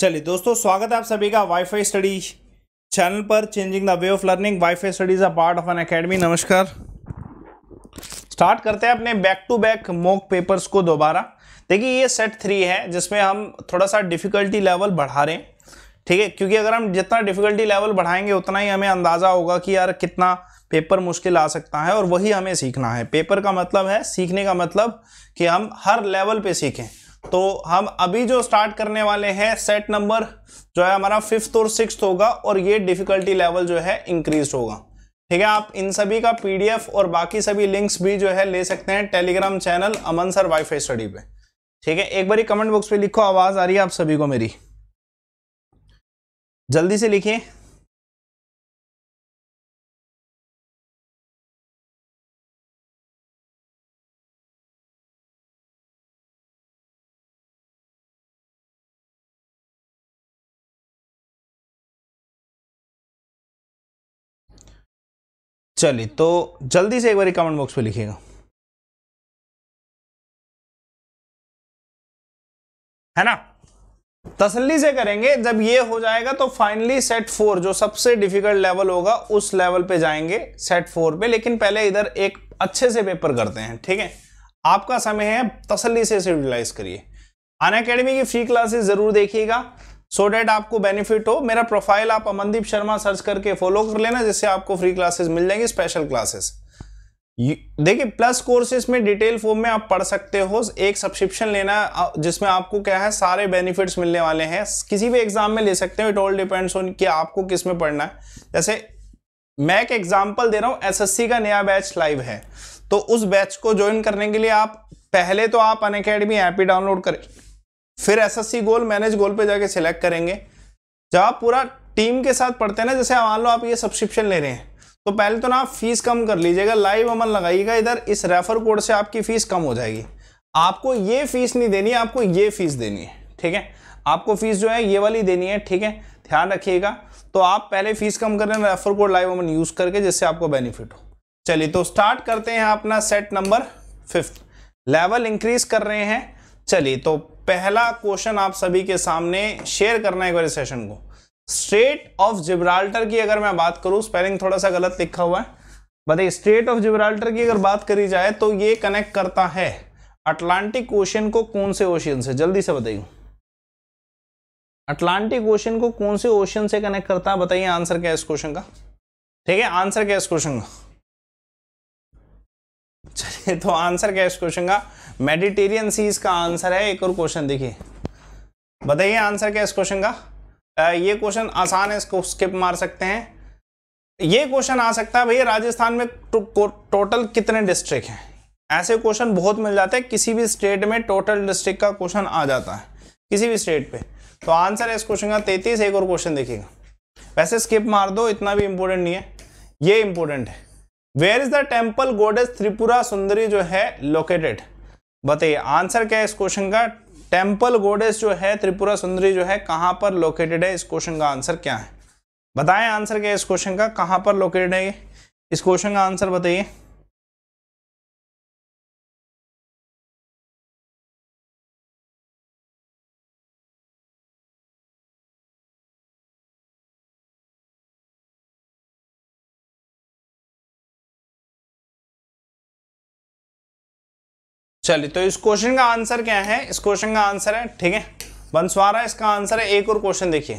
चलिए दोस्तों स्वागत है आप सभी का वाईफाई स्टडी चैनल पर changing the way of learning WiFi studies a part of Unacademy नमस्कार स्टार्ट करते हैं अपने back to back mock papers को दोबारा देखिए ये सेट थ्री है जिसमें हम थोड़ा सा डिफिकल्टी लेवल बढ़ा रहे हैं ठीक है क्योंकि अगर हम जितना डिफिकल्टी लेवल बढ़ाएंगे उतना ही हमें अंदाज़ा होगा कि यार कितना पेपर मुश्किल आ सकता है और वही हमें सीखना है पेपर का मतलब है सीखने का मतलब कि हम हर लेवल पे सीखें तो हम अभी जो स्टार्ट करने वाले हैं सेट नंबर जो है हमारा फिफ्थ और सिक्स होगा और ये डिफिकल्टी लेवल जो है इंक्रीज होगा ठीक है आप इन सभी का पीडीएफ और बाकी सभी लिंक्स भी जो है ले सकते हैं Telegram channel Aman sir WiFi study पे ठीक है एक बार कमेंट बॉक्स पे लिखो आवाज आ रही है आप सभी को मेरी जल्दी से लिखिए चलिए तो जल्दी से एक बार कमेंट बॉक्स पे लिखिएगा है ना तसल्ली से करेंगे जब ये हो जाएगा तो फाइनली सेट फोर जो सबसे डिफिकल्ट लेवल होगा उस लेवल पे जाएंगे सेट फोर पे लेकिन पहले इधर एक अच्छे से पेपर करते हैं ठीक है आपका समय है तसल्ली से इसे यूटिलाइज करिए अन अकेडमी की फ्री क्लासेस जरूर देखिएगा सो so डैट आपको बेनिफिट हो मेरा प्रोफाइल आप अमनदीप शर्मा सर्च करके फॉलो कर लेना जिससे आपको फ्री क्लासेस मिल जाएंगी स्पेशल क्लासेस देखिए प्लस कोर्सेस में डिटेल फॉर्म में आप पढ़ सकते हो एक सब्सक्रिप्शन लेना जिसमें आपको क्या है सारे बेनिफिट्स मिलने वाले हैं किसी भी एग्जाम में ले सकते हो इट ऑल डिपेंड्स ऑन कि आपको किस में पढ़ना है जैसे मैं एक एग्जाम्पल दे रहा हूँ एसएससी का नया बैच लाइव है तो उस बैच को ज्वाइन करने के लिए आप पहले तो आप अन अकेडमी ऐप ही डाउनलोड करें फिर एसएससी गोल मैनेज गोल पे जाके सिलेक्ट करेंगे जब आप पूरा टीम के साथ पढ़ते हैं ना जैसे मान लो आप ये सब्सक्रिप्शन ले रहे हैं तो पहले तो ना आप फीस कम कर लीजिएगा लाइव अमल लगाइएगा इधर इस रेफर कोड से आपकी फीस कम हो जाएगी आपको ये फीस नहीं देनी है आपको ये फीस देनी है ठीक है आपको फीस जो है ये वाली देनी है ठीक है ध्यान रखिएगा तो आप पहले फीस कम कर रहे refer code live Aman use करके जिससे आपको बेनिफिट हो चलिए तो स्टार्ट करते हैं अपना set number fifth level increase कर रहे हैं चलिए तो पहला क्वेश्चन आप सभी के सामने शेयर करना है एक बार सेशन को स्टेट ऑफ जिब्राल्टर की अगर मैं बात करूं स्पेलिंग थोड़ा सा गलत लिखा हुआ है बताइए स्टेट ऑफ जिब्राल्टर की अगर बात करी जाए तो ये कनेक्ट करता है अटलांटिक ओशन को कौन से ओशन से जल्दी से बताइए अटलांटिक ओशन को कौन से ओशन से कनेक्ट करता है बताइए आंसर क्या है इस क्वेश्चन का ठीक है आंसर क्या है इस क्वेश्चन का चलिए तो आंसर क्या है इस क्वेश्चन का मेडिटेरियन सीज का आंसर है एक और क्वेश्चन देखिए बताइए आंसर क्या इस क्वेश्चन का ये क्वेश्चन आसान है इसको स्किप मार सकते हैं ये क्वेश्चन आ सकता है भैया राजस्थान में टो, टोटल कितने डिस्ट्रिक्ट हैं ऐसे क्वेश्चन बहुत मिल जाते हैं किसी भी स्टेट में टोटल डिस्ट्रिक्ट का क्वेश्चन आ जाता है किसी भी स्टेट पे तो आंसर है इस क्वेश्चन का तैतीस एक और क्वेश्चन देखिएगा वैसे स्किप मार दो इतना भी इम्पोर्टेंट नहीं है ये इम्पोर्टेंट है where is the temple goddess Tripura Sundari जो है लोकेटेड बताइए आंसर क्या है इस क्वेश्चन का टेम्पल गोडेस जो है त्रिपुरा सुंदरी जो है कहाँ पर लोकेटेड है इस क्वेश्चन का आंसर क्या है बताएं आंसर क्या है इस क्वेश्चन का कहाँ पर लोकेटेड है ये इस क्वेश्चन का आंसर बताइए चलिए तो इस क्वेश्चन का आंसर क्या है इस क्वेश्चन का आंसर है ठीक है बंसवारा इसका आंसर है एक और क्वेश्चन देखिए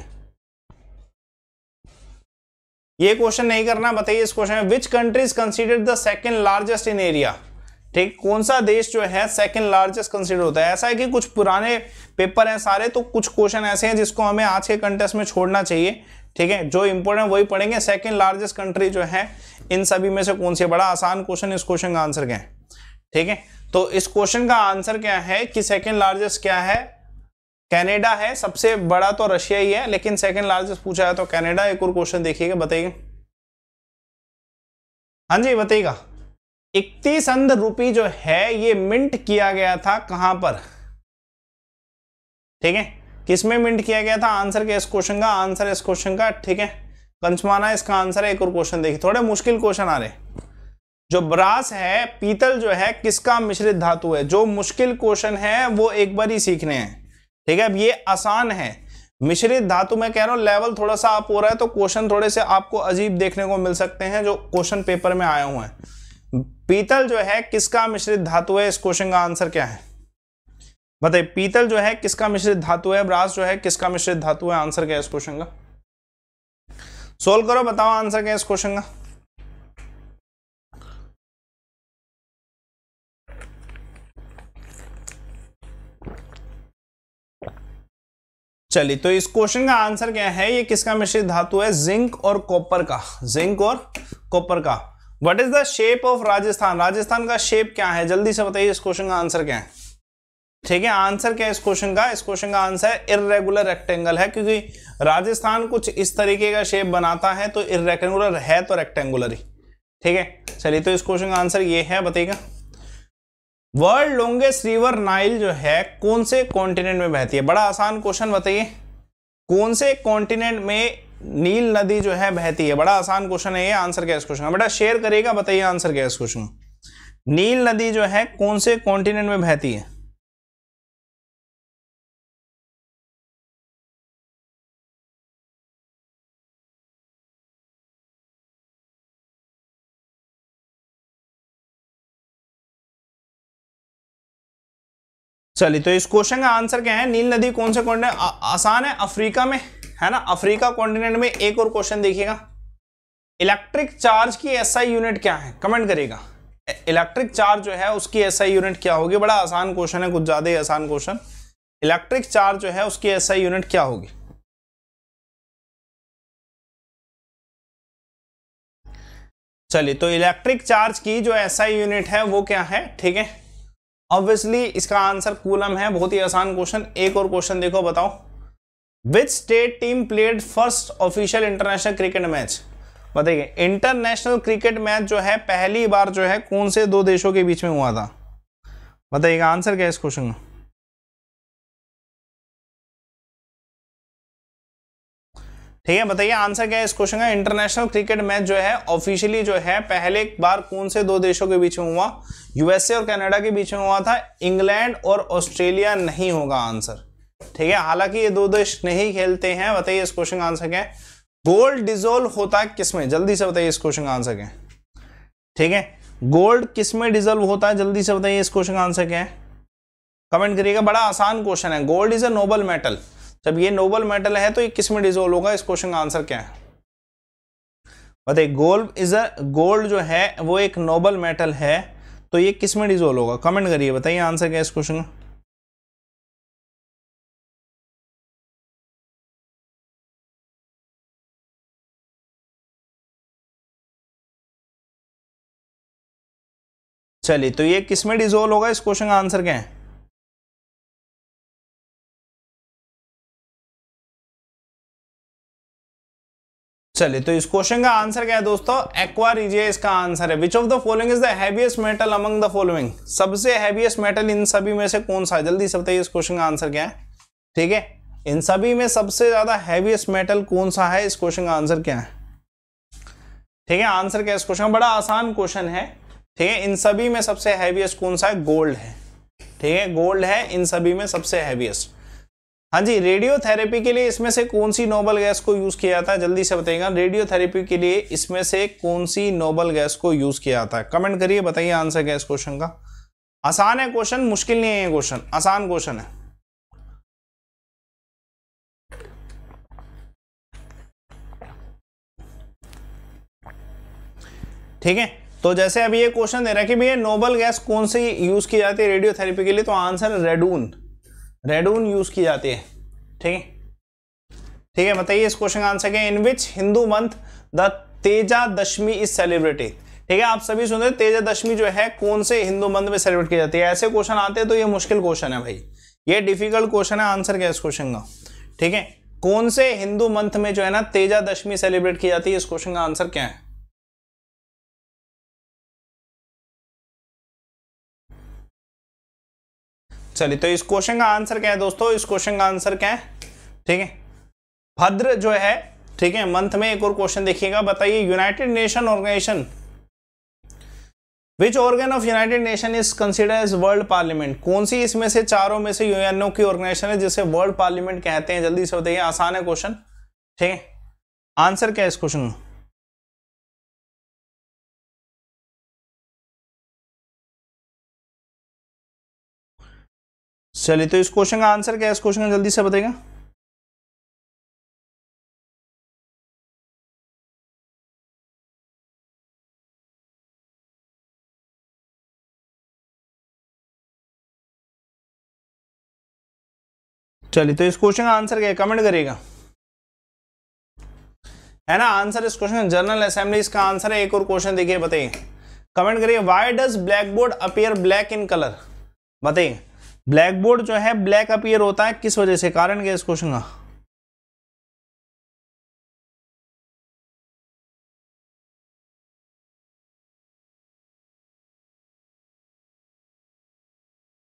ये क्वेश्चन नहीं करना बताइए इस क्वेश्चन में which country is considered the second largest in area ठीक कौन सा देश जो है सेकंड लार्जेस्ट कंसिडर होता है ऐसा है कि कुछ पुराने पेपर हैं सारे तो कुछ क्वेश्चन ऐसे हैं जिसको हमें आज के कंटेस्ट में छोड़ना चाहिए ठीक है जो इंपॉर्टेंट वही पढ़ेंगे सेकेंड लार्जेस्ट कंट्री जो है इन सभी में से कौन से बड़ा आसान क्वेश्चन इस क्वेश्चन का आंसर क्या है ठीक है तो इस क्वेश्चन का आंसर क्या है कि सेकेंड लार्जेस्ट क्या है कनाडा है सबसे बड़ा तो रशिया ही है लेकिन सेकेंड लार्जेस्ट पूछा है तो कनाडा एक और क्वेश्चन देखिएगा बताइए हाँ जी बताइएगा इकतीस अंध रुपी जो है ये मिंट किया गया था कहां पर ठीक है किसमें मिंट किया गया था आंसर क्या इस क्वेश्चन का आंसर इस क्वेश्चन का ठीक है कंचमाना इसका आंसर है एक और क्वेश्चन देखिए थोड़े मुश्किल क्वेश्चन आ रहे हैं जो ब्रास है पीतल जो है किसका मिश्रित धातु है जो मुश्किल क्वेश्चन है वो एक बार ही सीखने हैं ठीक है अब ये आसान है मिश्रित धातु में कह रहा हूँ लेवल थोड़ा सा आप हो रहा है तो क्वेश्चन थोड़े से आपको अजीब देखने को मिल सकते हैं जो क्वेश्चन पेपर में आए हुए हैं पीतल जो है किसका मिश्रित धातु है इस क्वेश्चन का आंसर क्या है बताइए पीतल जो है किसका मिश्रित धातु है ब्रास जो है किसका मिश्रित धातु है आंसर क्या है इस क्वेश्चन का सोल्व करो बताओ आंसर क्या है इस क्वेश्चन का चलिए तो इस क्वेश्चन का आंसर क्या है ये किसका मिश्रित धातु है जिंक और कॉपर का जिंक और कॉपर का what is the shape of Rajasthan Rajasthan का शेप क्या है जल्दी से बताइए इस क्वेश्चन का आंसर क्या है ठीक है आंसर क्या है इस क्वेश्चन का इस क्वेश्चन का आंसर है इरेगुलर रेक्टेंगल है क्योंकि राजस्थान कुछ इस तरीके का शेप बनाता है तो इरेगुलर है तो रेक्टेंगुलर ही ठीक है चलिए तो इस क्वेश्चन का आंसर ये है बताइएगा वर्ल्ड लॉन्गेस्ट रिवर नाइल जो है कौन से कॉन्टिनेंट में बहती है बड़ा आसान क्वेश्चन बताइए कौन से कॉन्टिनेंट में नील नदी जो है बहती है बड़ा आसान क्वेश्चन है ये आंसर क्या इस क्वेश्चन का बेटा शेयर करिएगा बताइए आंसर क्या इस क्वेश्चन नील नदी जो है कौन से कॉन्टिनेंट में बहती है चलिए तो इस क्वेश्चन का आंसर क्या है नील नदी कौन से कॉन्टिनें आसान है अफ्रीका में है ना अफ्रीका कॉन्टिनेंट में एक और क्वेश्चन देखिएगा इलेक्ट्रिक चार्ज की एसआई यूनिट क्या है कमेंट करेगा इलेक्ट्रिक चार्ज जो है उसकी एसआई यूनिट क्या होगी बड़ा आसान क्वेश्चन है कुछ ज्यादा ही आसान क्वेश्चन इलेक्ट्रिक चार्ज जो है उसकी एसआई यूनिट क्या होगी चलिए तो इलेक्ट्रिक चार्ज की जो एसआई यूनिट है वो क्या है ठीक है ऑब्वियसली इसका आंसर कूलम है बहुत ही आसान क्वेश्चन एक और क्वेश्चन देखो बताओ which state team played first official international cricket match बताइए इंटरनेशनल क्रिकेट मैच जो है पहली बार जो है कौन से दो देशों के बीच में हुआ था बताइएगा आंसर क्या है इस क्वेश्चन का ठीक है बताइए आंसर क्या है इस क्वेश्चन का इंटरनेशनल क्रिकेट मैच जो है ऑफिशियली जो है पहले एक बार कौन से दो देशों के बीच में हुआ यूएसए और कनाडा के बीच में हुआ था इंग्लैंड और ऑस्ट्रेलिया नहीं होगा आंसर ठीक है हालांकि ये दो देश नहीं खेलते हैं बताइए इस क्वेश्चन का आंसर क्या है गोल्ड डिजोल्व होता है किसमें जल्दी से बताइए इस क्वेश्चन का आंसर क्या है ठीक है गोल्ड किसमें डिजोल्व होता है जल्दी से बताइए इस क्वेश्चन का आंसर क्या है कमेंट करिएगा बड़ा आसान क्वेश्चन है gold is a noble metal जब ये नोबल मेटल है तो ये किस में डिजोल्व होगा इस क्वेश्चन का आंसर क्या है बताइए गोल्ड इज अ गोल्ड जो है वो एक नोबल मेटल है तो ये किस में डिजोल्व होगा कमेंट करिए बताइए आंसर क्या है इस क्वेश्चन का चलिए तो ये किस में डिजोल्व होगा इस क्वेश्चन का आंसर क्या है चलिए तो इस क्वेश्चन का आंसर क्या है दोस्तों एक्वा रिजिया इसका आंसर है which of the following is the heaviest metal among the following सबसे हैवीएस्ट मेटल इन सभी में से कौन सा जल्दी से बताइए इस क्वेश्चन का आंसर क्या है ठीक है इन सभी में सबसे ज्यादा हैवीएस्ट मेटल कौन सा है इस क्वेश्चन का आंसर क्या है ठीक है आंसर क्या है इस क्वेश्चन बड़ा आसान क्वेश्चन है ठीक है इन सभी में सबसे हैवीएस्ट कौन सा है गोल्ड है ठीक है गोल्ड है इन सभी में सबसे हैवीएस्ट हाँ जी रेडियोथेरेपी के लिए इसमें से कौन सी नोबल गैस को यूज़ किया जाता है जल्दी से बताइएगा रेडियोथेरेपी के लिए इसमें से कौन सी नोबल गैस को यूज़ किया जाता है कमेंट करिए बताइए आंसर क्या इस क्वेश्चन का आसान है क्वेश्चन मुश्किल नहीं है क्वेश्चन आसान क्वेश्चन है ठीक है तो जैसे अभी ये क्वेश्चन दे रहा है कि भैया नोबल गैस कौन सी यूज़ की जाती है रेडियोथेरेपी के लिए तो आंसर रेडून रेडून यूज की जाती है ठीक है ठीक है बताइए इस क्वेश्चन का आंसर क्या in which Hindu month the Teja Dashami is celebrated ठीक है आप सभी सुन रहे तेजा दशमी जो है कौन से हिंदू मंथ में सेलिब्रेट की जाती है ऐसे क्वेश्चन आते हैं तो ये मुश्किल क्वेश्चन है भाई ये डिफिकल्ट क्वेश्चन है आंसर क्या है इस क्वेश्चन का ठीक है कौन से हिंदू मंथ में जो है ना तेजा दशमी सेलिब्रेट की जाती है इस क्वेश्चन का आंसर क्या है चलिए तो इस क्वेश्चन का आंसर क्या है दोस्तों इस क्वेश्चन का आंसर क्या है ठीक है भद्र जो है ठीक है मंथ में एक और क्वेश्चन देखिएगा बताइए united nation organization which organ of united nation is consider as world parliament कौन सी इसमें से चारों में से यूएनओ की ऑर्गेनाइजेशन है जिसे वर्ल्ड पार्लियामेंट कहते हैं जल्दी से बताइए आसान है क्वेश्चन ठीक है आंसर क्या है इस क्वेश्चन का चलिए तो इस क्वेश्चन का आंसर क्या है इस क्वेश्चन का जल्दी से बताएगा चलिए तो इस क्वेश्चन का आंसर क्या है कमेंट करिएगा है ना आंसर इस क्वेश्चन जनरल असेंबली इसका आंसर है एक और क्वेश्चन देखिए बताइए कमेंट करिए why does black board appear black in colour बताइए ब्लैक बोर्ड जो है ब्लैक अपियर होता है किस वजह से कारण क्या इस क्वेश्चन का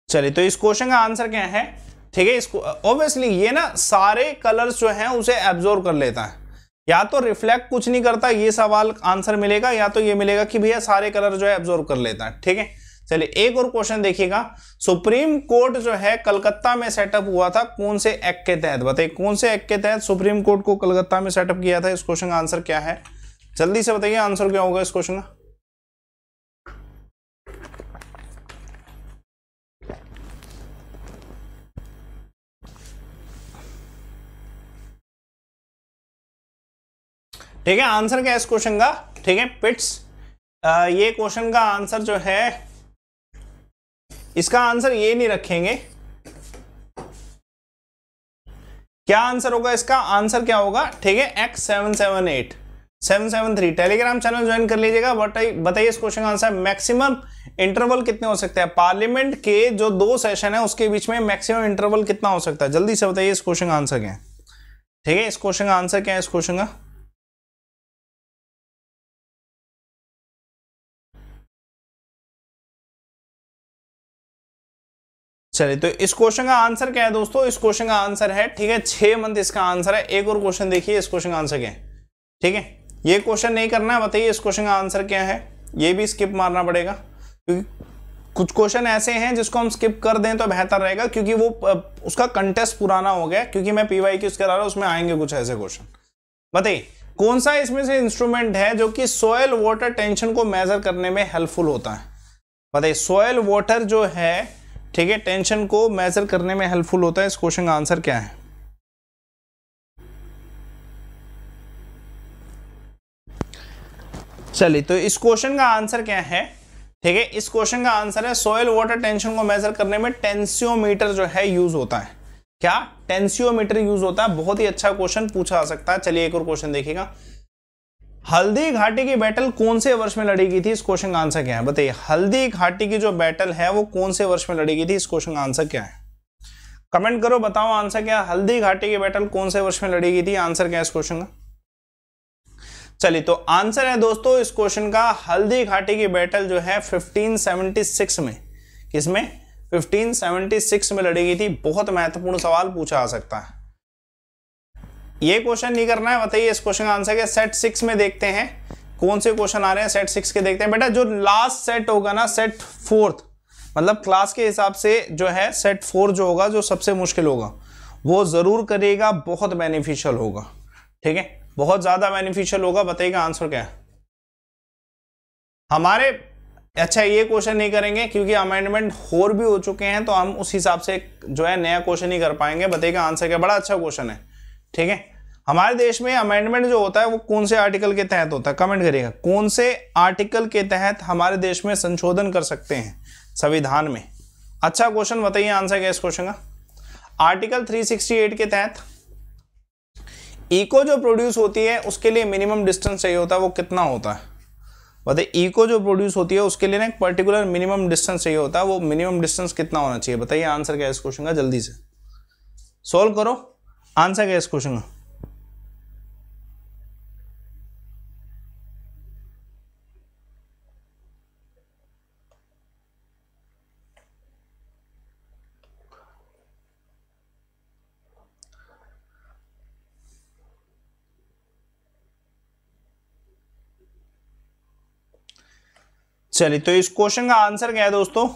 चलिए तो इस क्वेश्चन का आंसर क्या है ठीक है इसको ऑब्वियसली ये ना सारे कलर्स जो हैं उसे एब्जॉर्व कर लेता है या तो रिफ्लेक्ट कुछ नहीं करता ये सवाल आंसर मिलेगा या तो ये मिलेगा कि भैया सारे कलर जो है एब्जॉर्व कर लेता है ठीक है चलिए एक और क्वेश्चन देखिएगा सुप्रीम कोर्ट जो है कलकत्ता में सेटअप हुआ था कौन से एक्ट के तहत बताइए कौन से एक्ट के तहत सुप्रीम कोर्ट को कलकत्ता में सेटअप किया था इस क्वेश्चन का आंसर क्या है जल्दी से बताइए आंसर क्या होगा इस क्वेश्चन का ठीक है आंसर क्या है इस क्वेश्चन का ठीक है पिट्स आ, ये क्वेश्चन का आंसर जो है इसका आंसर ये नहीं रखेंगे क्या आंसर होगा इसका आंसर क्या होगा ठीक है X seven seven eight seven seven three Telegram channel join कर लीजिएगा बताइए इस क्वेश्चन का आंसर मैक्सिमम इंटरवल कितने हो सकते हैं पार्लियामेंट के जो दो सेशन है उसके बीच में मैक्सिमम इंटरवल कितना हो सकता है जल्दी से बताइए इस क्वेश्चन का आंसर क्या है ठीक है इस क्वेश्चन का आंसर क्या है इस क्वेश्चन का चलिए तो इस क्वेश्चन का आंसर क्या है दोस्तों इस क्वेश्चन का आंसर है ठीक है छह मंथ इसका आंसर है एक और क्वेश्चन देखिए इस क्वेश्चन का आंसर क्या है ठीक है ये क्वेश्चन नहीं करना है बताइए इस क्वेश्चन का आंसर क्या है ये भी स्किप मारना पड़ेगा क्योंकि कुछ क्वेश्चन ऐसे हैं जिसको हम स्किप कर दें तो बेहतर रहेगा क्योंकि वो उसका कंटेस्ट पुराना हो गया क्योंकि मैं पीवाई की उसके अलावा उसमें आएंगे कुछ ऐसे क्वेश्चन बताइए कौन सा इसमें से इंस्ट्रूमेंट है जो कि सॉयल वाटर टेंशन को मेजर करने में हेल्पफुल होता है बताइए सॉयल वाटर जो है ठीक है टेंशन को मेजर करने में हेल्पफुल होता है इस क्वेश्चन का आंसर क्या है चलिए तो इस क्वेश्चन का आंसर क्या है ठीक है इस क्वेश्चन का आंसर है सोयल वाटर टेंशन को मेजर करने में टेंसियोमीटर जो है यूज होता है क्या टेंसियोमीटर यूज होता है बहुत ही अच्छा क्वेश्चन पूछा जा सकता है चलिए एक और क्वेश्चन देखिएगा हल्दी घाटी की बैटल कौन से वर्ष में लड़ी गई थी इस क्वेश्चन का आंसर क्या है बताइए हल्दी घाटी की जो बैटल है वो कौन से वर्ष में लड़ी गई थी इस क्वेश्चन का आंसर क्या है कमेंट करो बताओ आंसर क्या हल्दी घाटी की बैटल कौन से वर्ष में लड़ी गई थी आंसर क्या है इस क्वेश्चन का चलिए तो आंसर है दोस्तों इस क्वेश्चन का हल्दी घाटी की बैटल जो है 1576 में किसमें 1576 में लड़ी गई थी बहुत महत्वपूर्ण सवाल पूछा आ सकता है ये क्वेश्चन नहीं करना है बताइए इस क्वेश्चन का आंसर क्या सेट सिक्स में देखते हैं कौन से क्वेश्चन आ रहे हैं सेट सिक्स के देखते हैं बेटा जो लास्ट सेट होगा ना सेट फोर्थ मतलब क्लास के हिसाब से जो है सेट फोर जो होगा जो सबसे मुश्किल होगा वो ज़रूर करेगा बहुत बेनिफिशियल होगा ठीक है बहुत ज़्यादा बेनिफिशियल होगा बताइएगा आंसर क्या है हमारे अच्छा ये क्वेश्चन नहीं करेंगे क्योंकि अमेंडमेंट होर भी हो चुके हैं तो हम उस हिसाब से जो है नया क्वेश्चन ही कर पाएंगे बताइएगा आंसर क्या बड़ा अच्छा क्वेश्चन है ठीक है हमारे देश में अमेंडमेंट जो होता है वो कौन से आर्टिकल के तहत होता है कमेंट करिएगा कौन से आर्टिकल के तहत हमारे देश में संशोधन कर सकते हैं संविधान में अच्छा क्वेश्चन बताइए आंसर क्या इस क्वेश्चन का आर्टिकल 368 के तहत इको जो प्रोड्यूस होती है उसके लिए मिनिमम डिस्टेंस चाहिए होता है वो कितना होता है बताइए इको जो प्रोड्यूस होती है उसके लिए ना एक पर्टिकुलर मिनिमम डिस्टेंस चाहिए होता है वो मिनिमम डिस्टेंस कितना होना चाहिए बताइए आंसर क्या है इस क्वेश्चन का जल्दी से सोल्व करो आंसर क्या इस क्वेश्चन का चलिए तो इस क्वेश्चन का आंसर क्या है दोस्तों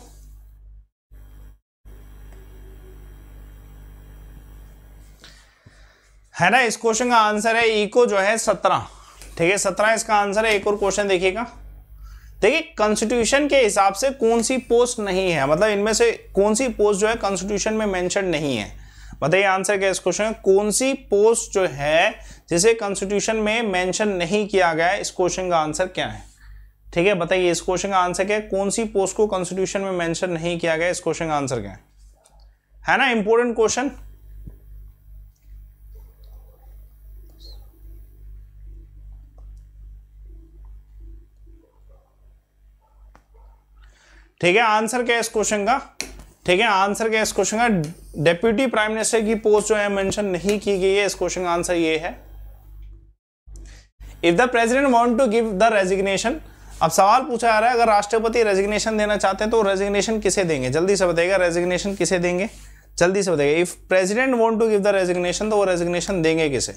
है ना इस क्वेश्चन का आंसर है इको जो है सत्रह ठीक है सत्रह इसका आंसर है एक और क्वेश्चन देखिएगा देखिए कॉन्स्टिट्यूशन के हिसाब से कौन सी पोस्ट नहीं है मतलब इनमें से कौन सी पोस्ट जो है कॉन्स्टिट्यूशन में मेंशन नहीं है बताइए मतलब आंसर क्या इस क्वेश्चन कौन सी पोस्ट जो है जिसे कॉन्स्टिट्यूशन में मेंशन नहीं किया गया इस क्वेश्चन का आंसर क्या है ठीक है बताइए इस क्वेश्चन का आंसर क्या है कौन सी पोस्ट को कॉन्स्टिट्यूशन में मैंशन नहीं किया गया इस क्वेश्चन का आंसर क्या है है ना इंपॉर्टेंट क्वेश्चन ठीक है आंसर क्या है इस क्वेश्चन का ठीक है आंसर क्या है इस क्वेश्चन का डेप्यूटी प्राइम मिनिस्टर की पोस्ट जो है मेंशन नहीं की गई है इस क्वेश्चन का आंसर ये है if the president want to give the resignation अब सवाल पूछा जा रहा है अगर राष्ट्रपति रेजिग्नेशन देना चाहते हैं तो रेजिग्नेशन किसे देंगे जल्दी से बताएगा रेजिग्नेशन किसे देंगे जल्दी से बताएगा if president want to give the resignation तो वो रेजिग्नेशन देंगे किसे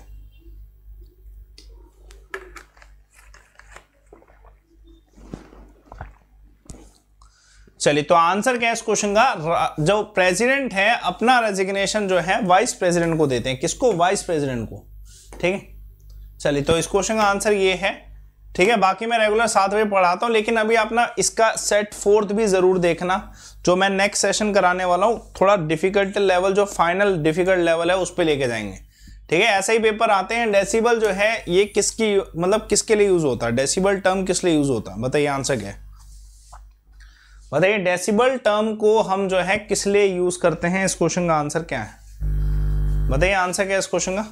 चलिए तो आंसर क्या है इस क्वेश्चन का जो प्रेसिडेंट है अपना रेजिग्नेशन जो है वाइस प्रेसिडेंट को देते हैं किसको वाइस प्रेसिडेंट को ठीक है चलिए तो इस क्वेश्चन का आंसर ये है ठीक है बाकी मैं रेगुलर सात बजे पढ़ाता हूँ लेकिन अभी अपना इसका सेट फोर्थ भी ज़रूर देखना जो मैं नेक्स्ट सेशन कराने वाला हूँ थोड़ा डिफिकल्ट लेवल जो फाइनल डिफिकल्ट लेवल है उस पर लेके जाएंगे ठीक है ऐसे ही पेपर आते हैं डेसिबल जो है ये किसकी मतलब किसके लिए यूज़ होता है डेसिबल टर्म किस लिए यूज़ होता है बताइए आंसर क्या है बताइए डेसिबल टर्म को हम जो है किस लिए यूज करते हैं इस क्वेश्चन का आंसर क्या है बताइए आंसर क्या है इस क्वेश्चन का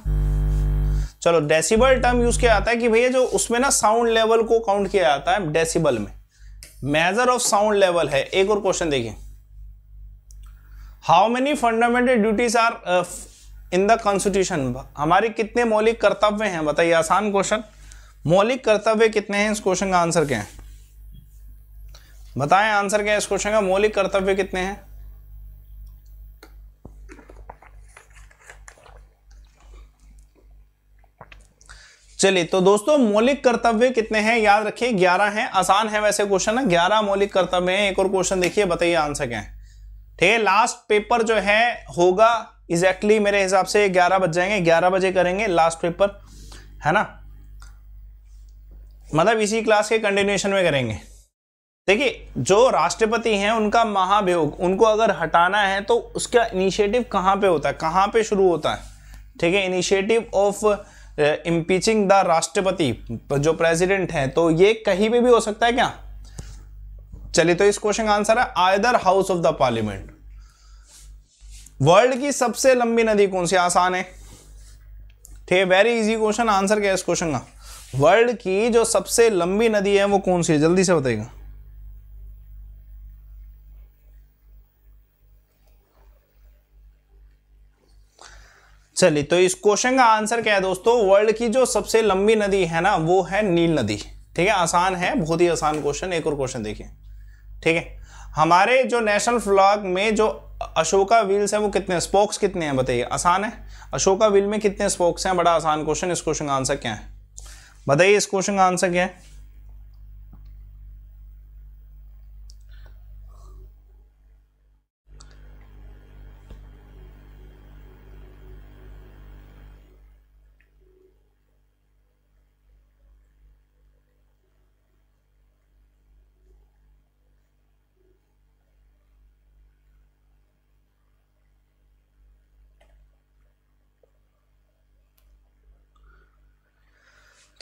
चलो डेसिबल टर्म यूज किया जाता है कि भैया जो उसमें ना साउंड लेवल को काउंट किया जाता है डेसिबल में मेजर ऑफ साउंड लेवल है एक और क्वेश्चन देखिए how many fundamental duties are in the constitution हमारे कितने मौलिक कर्तव्य हैं बताइए आसान क्वेश्चन मौलिक कर्तव्य कितने हैं इस क्वेश्चन का आंसर क्या है बताएं आंसर क्या है इस क्वेश्चन का मौलिक कर्तव्य कितने हैं चलिए तो दोस्तों मौलिक कर्तव्य कितने हैं याद रखिए ग्यारह हैं आसान है वैसे क्वेश्चन है ग्यारह मौलिक कर्तव्य हैं एक और क्वेश्चन देखिए बताइए आंसर क्या है ठीक है लास्ट पेपर जो है होगा एग्जैक्टली exactly मेरे हिसाब से ग्यारह बज जाएंगे ग्यारह बजे करेंगे लास्ट पेपर है ना मतलब इसी क्लास के कंटिन्यूएशन में करेंगे देखिए जो राष्ट्रपति हैं उनका महाभियोग उनको अगर हटाना है तो उसका इनिशिएटिव कहाँ पे होता है कहाँ पे शुरू होता है ठीक है इनिशिएटिव ऑफ इम्पीचिंग द राष्ट्रपति जो प्रेसिडेंट है तो ये कहीं पे भी हो सकता है क्या चलिए तो इस क्वेश्चन का आंसर है either house of the parliament world की सबसे लंबी नदी कौन सी आसान है ठीक है वेरी इजी क्वेश्चन आंसर क्या है इस क्वेश्चन का वर्ल्ड की जो सबसे लंबी नदी है वो कौन सी है जल्दी से बताइएगा चलिए तो इस क्वेश्चन का आंसर क्या है दोस्तों वर्ल्ड की जो सबसे लंबी नदी है ना वो है नील नदी ठीक है आसान है बहुत ही आसान क्वेश्चन एक और क्वेश्चन देखिए ठीक है हमारे जो नेशनल फ्लॉग में जो अशोका व्हील्स हैं वो कितने स्पोक्स कितने हैं बताइए आसान है अशोका व्हील में कितने स्पोक्स हैं बड़ा आसान क्वेश्चन इस क्वेश्चन का आंसर क्या है बताइए इस क्वेश्चन का आंसर क्या है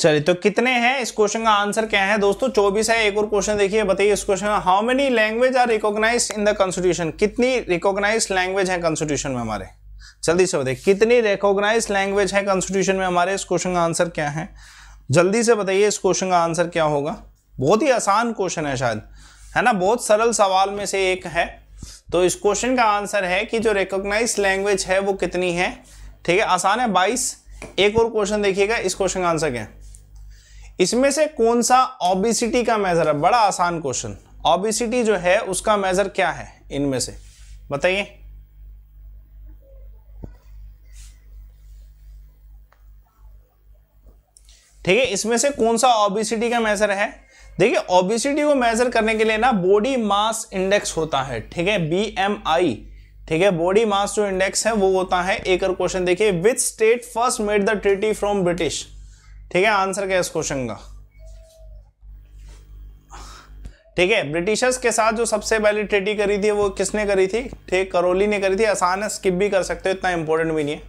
चलिए तो कितने हैं इस क्वेश्चन का आंसर क्या है दोस्तों चौबीस है एक और क्वेश्चन देखिए बताइए इस क्वेश्चन का how many language are recognize in the constitution कितनी रिकॉग्नाइज लैंग्वेज है कॉन्स्टिट्यूशन में हमारे जल्दी से बताइए कितनी रिकॉग्नाइज लैंग्वेज है कॉन्स्टिट्यूशन में हमारे इस क्वेश्चन का आंसर क्या है जल्दी से बताइए इस क्वेश्चन का आंसर क्या होगा बहुत ही आसान क्वेश्चन है शायद है ना बहुत सरल सवाल में से एक है तो इस क्वेश्चन का आंसर है कि जो रिकॉग्नाइज लैंग्वेज है वो कितनी है ठीक है आसान है बाईस एक और क्वेश्चन देखिएगा इस क्वेश्चन का आंसर क्या है इसमें से कौन सा ओबिसिटी का मेज़र है बड़ा आसान क्वेश्चन ओबिसिटी जो है उसका मेज़र क्या है इनमें से बताइए ठीक है इसमें से कौन सा ओबिसिटी का मेजर है देखिए ओबिसिटी को मेजर करने के लिए ना बॉडी मास इंडेक्स होता है ठीक है बी एम आई ठीक है बॉडी मास जो इंडेक्स है वो होता है एक और क्वेश्चन देखिए with state first made the treaty from British ठीक है आंसर क्या है इस क्वेश्चन का ठीक है ब्रिटिशर्स के साथ जो सबसे पहली ट्रेटी करी थी वो किसने करी थी ठीक करोली ने करी थी आसान है स्किप भी कर सकते हो इतना इंपॉर्टेंट भी नहीं है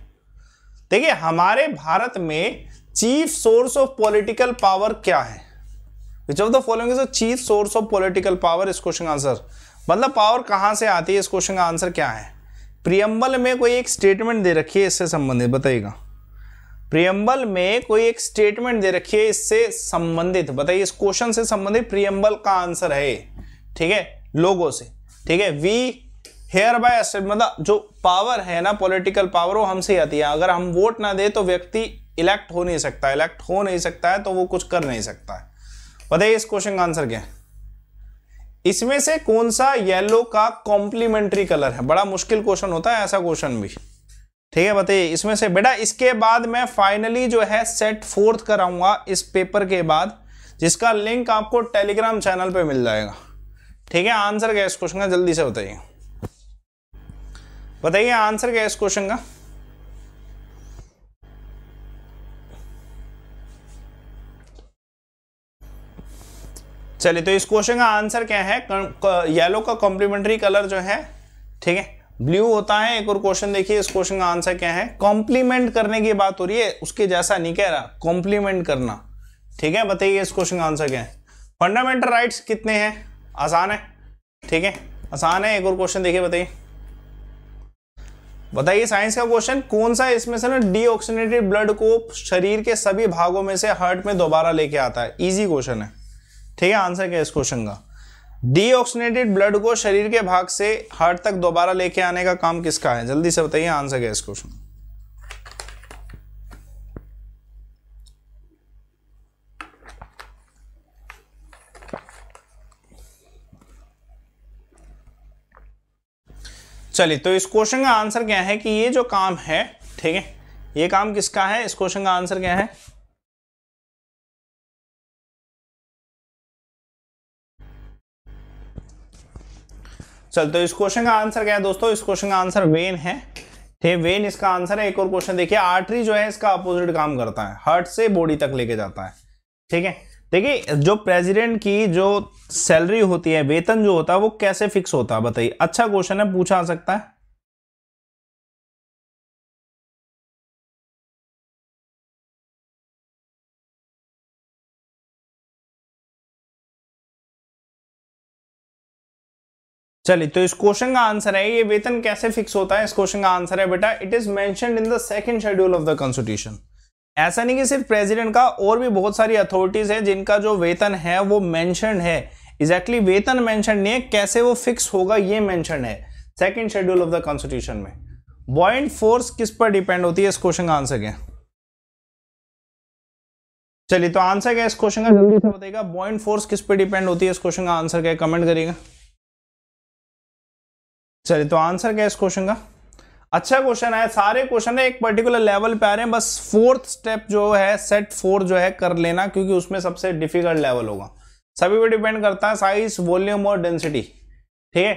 ठीक है हमारे भारत में chief source of political power क्या है which of the following is chief source of political power इस क्वेश्चन का आंसर मतलब पावर कहाँ से आती है इस क्वेश्चन का आंसर क्या है प्रियम्बल में कोई एक स्टेटमेंट दे रखी है इससे संबंधित बताइएगा प्रियम्बल में कोई एक स्टेटमेंट दे रखिए इससे संबंधित बताइए इस क्वेश्चन से संबंधित प्रियम्बल का आंसर है ठीक है लोगों से ठीक है वी हेयर बाय मतलब जो पावर है ना पॉलिटिकल पावर वो हमसे आती है अगर हम वोट ना दे तो व्यक्ति इलेक्ट हो नहीं सकता इलेक्ट हो नहीं सकता है तो वो कुछ कर नहीं सकता है बताइए इस क्वेश्चन का आंसर क्या है इसमें से कौन सा येलो का कॉम्प्लीमेंट्री कलर है बड़ा मुश्किल क्वेश्चन होता है ऐसा क्वेश्चन भी ठीक है बताइए इसमें से बेटा इसके बाद मैं फाइनली जो है सेट फोर्थ कराऊंगा इस पेपर के बाद जिसका लिंक आपको टेलीग्राम चैनल पे मिल जाएगा ठीक है आंसर क्या इस क्वेश्चन का जल्दी से बताइए बताइए आंसर क्या इस क्वेश्चन का चलिए तो इस क्वेश्चन का आंसर क्या है येलो का कॉम्प्लीमेंट्री कलर जो है ठीक है ब्लू होता है एक और क्वेश्चन देखिए इस क्वेश्चन का आंसर क्या है कॉम्प्लीमेंट करने की बात हो रही है उसके जैसा नहीं कह रहा कॉम्प्लीमेंट करना ठीक है बताइए इस क्वेश्चन का आंसर क्या है फंडामेंटल राइट्स कितने हैं आसान है ठीक है आसान है एक और क्वेश्चन देखिए बताइए बताइए साइंस का क्वेश्चन कौन सा इसमें से ना डीऑक्सीनेटेड ब्लड को शरीर के सभी भागों में से हार्ट में दोबारा लेके आता है इजी क्वेश्चन है ठीक है आंसर क्या है इस क्वेश्चन का डीऑक्सीनेटेड ब्लड को शरीर के भाग से हार्ट तक दोबारा लेके आने का काम किसका है जल्दी से बताइए आंसर क्या इस क्वेश्चन चलिए तो इस क्वेश्चन का आंसर क्या है कि ये जो काम है ठीक है ये काम किसका है इस क्वेश्चन का आंसर क्या है चल तो इस क्वेश्चन का आंसर क्या है दोस्तों इस क्वेश्चन का आंसर वेन है थे वेन इसका आंसर है एक और क्वेश्चन देखिए आर्टरी जो है इसका अपोजिट काम करता है हार्ट से बॉडी तक लेके जाता है ठीक है देखिए जो प्रेसिडेंट की जो सैलरी होती है वेतन जो होता है वो कैसे फिक्स होता है बताइए अच्छा क्वेश्चन है पूछा आ सकता है चलिए तो इस क्वेश्चन का आंसर है ये वेतन कैसे फिक्स होता है इस क्वेश्चन का आंसर है बेटा it is mentioned in the second schedule of the constitution ऐसा नहीं कि सिर्फ प्रेसिडेंट का और भी बहुत सारी अथॉरिटीज हैं जिनका जो वेतन है वो मेंशन है एग्जैक्टली exactly, वेतन मैंशन नहीं है कैसे वो फिक्स होगा ये मैंशन है second schedule of the constitution में बॉइंट फोर्स किस पर डिपेंड होती है इस क्वेश्चन का आंसर क्या चलिए तो आंसर क्या इस क्वेश्चन का जल्दी से बताइएगा बॉइंट फोर्स किस पर डिपेंड होती है इस क्वेश्चन का आंसर क्या कमेंट करिएगा चलिए तो आंसर क्या है इस क्वेश्चन का अच्छा क्वेश्चन है सारे क्वेश्चन है एक पर्टिकुलर लेवल पे आ रहे हैं बस फोर्थ स्टेप जो है सेट फोर जो है कर लेना क्योंकि उसमें सबसे डिफिकल्ट लेवल होगा सभी पे डिपेंड करता है साइज वॉल्यूम और डेंसिटी ठीक है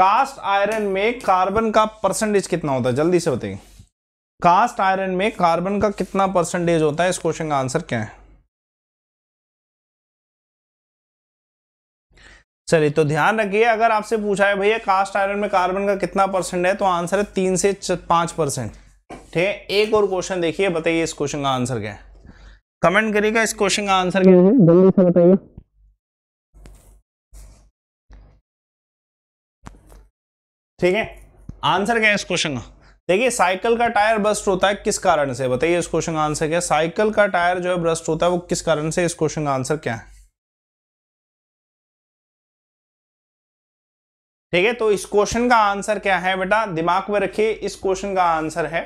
कास्ट आयरन में कार्बन का परसेंटेज कितना होता है जल्दी से बताइए कास्ट आयरन में कार्बन का कितना परसेंटेज होता है इस क्वेश्चन का आंसर क्या है चलिए तो ध्यान रखिए अगर आपसे पूछा है भैया कास्ट आयरन में कार्बन का कितना परसेंट है तो आंसर है तीन से पाँच परसेंट ठीक है एक और क्वेश्चन देखिए बताइए इस क्वेश्चन का आंसर क्या है कमेंट करिएगा इस क्वेश्चन का आंसर क्या है हम्म, हम्म, जल्दी से बताइए ठीक है आंसर क्या है इस क्वेश्चन का देखिए साइकिल का टायर ब्रस्ट होता है किस कारण से बताइए इस क्वेश्चन का आंसर क्या है साइकिल का टायर जो है ब्रस्ट होता है वो किस कारण से इस क्वेश्चन का आंसर क्या है ठीक है तो इस क्वेश्चन का आंसर क्या है बेटा दिमाग में रखिए इस क्वेश्चन का आंसर है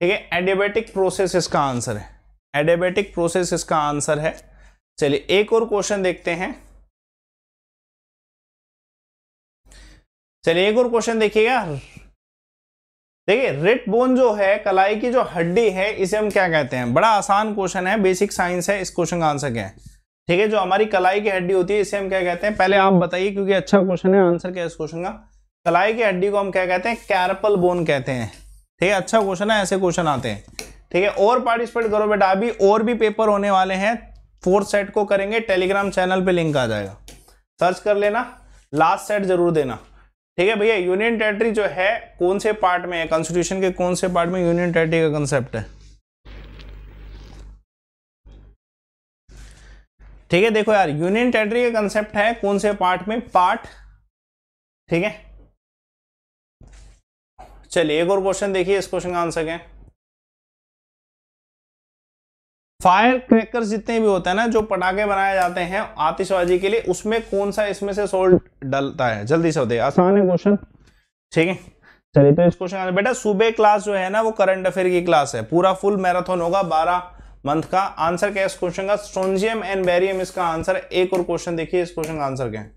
ठीक है एडेबेटिक प्रोसेस इसका आंसर है एडेबेटिक प्रोसेस इसका आंसर है चलिए एक और क्वेश्चन देखते हैं चलिए एक और क्वेश्चन देखिएगा देखिए रिट बोन जो है कलाई की जो हड्डी है इसे हम क्या कहते हैं बड़ा आसान क्वेश्चन है बेसिक साइंस है इस क्वेश्चन का आंसर क्या है ठीक है जो हमारी कलाई की हड्डी होती है इसे हम क्या कहते हैं पहले आप बताइए क्योंकि अच्छा क्वेश्चन है आंसर क्या इस क्वेश्चन का कलाई की हड्डी को हम क्या कहते हैं कैरपल बोन कहते हैं ठीक है अच्छा क्वेश्चन है ऐसे क्वेश्चन आते हैं ठीक है और पार्टिसिपेट करो बेटा अभी और भी पेपर होने वाले हैं फोर्थ सेट को करेंगे टेलीग्राम चैनल पर लिंक आ जाएगा सर्च कर लेना लास्ट सेट जरूर देना ठीक है भैया यूनियन टेरेटरी जो है कौन से पार्ट में है कॉन्स्टिट्यूशन के कौन से पार्ट में यूनियन टेरेटरी का कंसेप्ट है ठीक है देखो यार यूनियन टेरिटरी का कंसेप्ट है कौन से पार्ट में पार्ट ठीक है चलिए एक और क्वेश्चन देखिए इस क्वेश्चन का आंसर क्या फायर क्रैकर जितने भी होते हैं ना जो पटाखे बनाए जाते हैं आतिशबाजी के लिए उसमें कौन सा इसमें से सोल्ट डलता है जल्दी से होते आसान है क्वेश्चन ठीक है चलिए तो इस क्वेश्चन बेटा सुबह क्लास जो है ना वो करंट अफेयर की क्लास है पूरा फुल मैराथन होगा बारह मंथ का आंसर क्या है इस क्वेश्चन का स्ट्रोंजियम एंड बेरियम इसका आंसर एक और क्वेश्चन देखिए इस क्वेश्चन का आंसर क्या है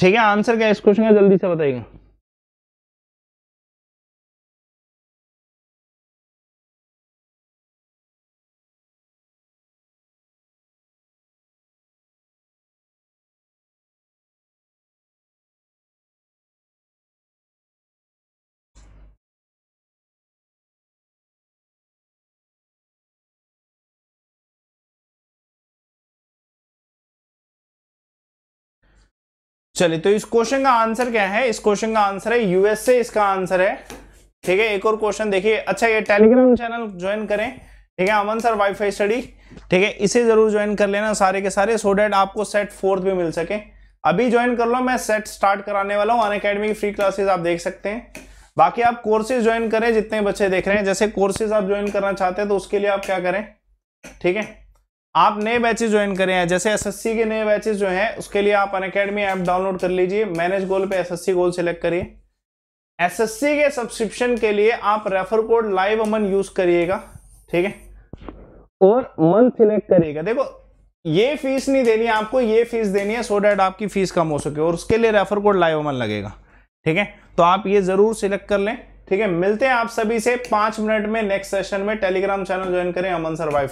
ठीक है आंसर क्या है इस क्वेश्चन का जल्दी से बताइएगा चलिए तो इस क्वेश्चन का आंसर क्या है इस क्वेश्चन का आंसर है यूएसए इसका आंसर है ठीक है एक और क्वेश्चन देखिए अच्छा ये टेलीग्राम चैनल ज्वाइन करें ठीक है अमन सर वाईफाई स्टडी ठीक है इसे जरूर ज्वाइन कर लेना सारे के सारे सो डेट आपको सेट फोर्थ भी मिल सके अभी ज्वाइन कर लो मैं सेट स्टार्ट कराने वाला हूँ अन की फ्री क्लासेज आप देख सकते हैं बाकी आप कोर्सेज ज्वाइन करें जितने बच्चे देख रहे हैं जैसे कोर्सेज आप ज्वाइन करना चाहते हैं तो उसके लिए आप क्या करें ठीक है आप नए बैचेस ज्वाइन करें हैं जैसे एसएससी के नए बैचेस जो हैं उसके लिए आप अनकेडमी ऐप डाउनलोड कर लीजिए मैनेज गोल पे एसएससी गोल सेलेक्ट करिए एसएससी के सब्सक्रिप्शन के लिए आप refer code live Aman use करिएगा ठीक है और मंथ सिलेक्ट करिएगा देखो ये फीस नहीं देनी है आपको ये फीस देनी है सो डेट डैट आपकी फीस कम हो सके और उसके लिए रेफर कोड लाइव अमन लगेगा ठीक है तो आप ये जरूर सिलेक्ट कर लें ठीक है मिलते हैं आप सभी से पांच मिनट में नेक्स्ट सेशन में टेलीग्राम चैनल ज्वाइन करें अमन सर